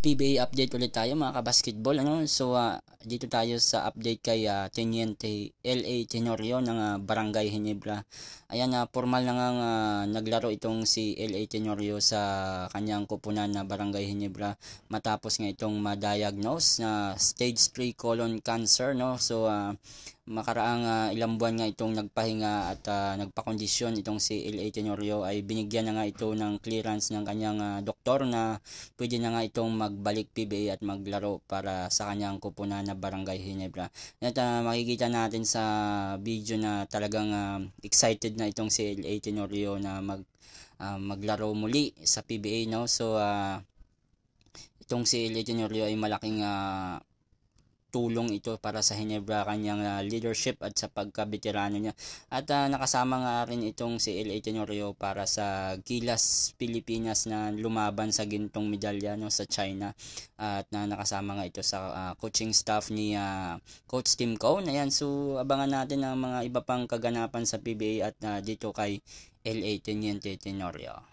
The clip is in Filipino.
PBA update ulit tayo mga kabasketball ano so uh, dito tayo sa update kay uh, Teniente LA Tenorio ng uh, Barangay Hinebra ayan uh, formal na nga uh, naglaro itong si LA Tenorio sa kanyang kupunan na Barangay Hinebra matapos nga itong ma-diagnose na stage 3 colon cancer no so uh, makaraang uh, ilang buwan nga itong nagpahinga at uh, nagpakondisyon itong si L.A. Tenorio ay binigyan na nga ito ng clearance ng kanyang uh, doktor na pwede na nga itong magbalik PBA at maglaro para sa kanyang kupunan na Barangay Hinebra. At uh, makikita natin sa video na talagang uh, excited na itong si L.A. Tenorio na mag, uh, maglaro muli sa PBA. No? So uh, itong si L.A. Tenorio ay malaking uh, tulong ito para sa Hinebra kanyang uh, leadership at sa pagkabeterano niya. At uh, nakasama nga rin itong si LA Tenorio para sa Gilas Pilipinas na lumaban sa gintong medalya no, sa China at na uh, nakasama nga ito sa uh, coaching staff ni uh, Coach Tim Cone. Ayan, so abangan natin ang mga iba pang kaganapan sa PBA at uh, dito kay LA Teniente Tenorio.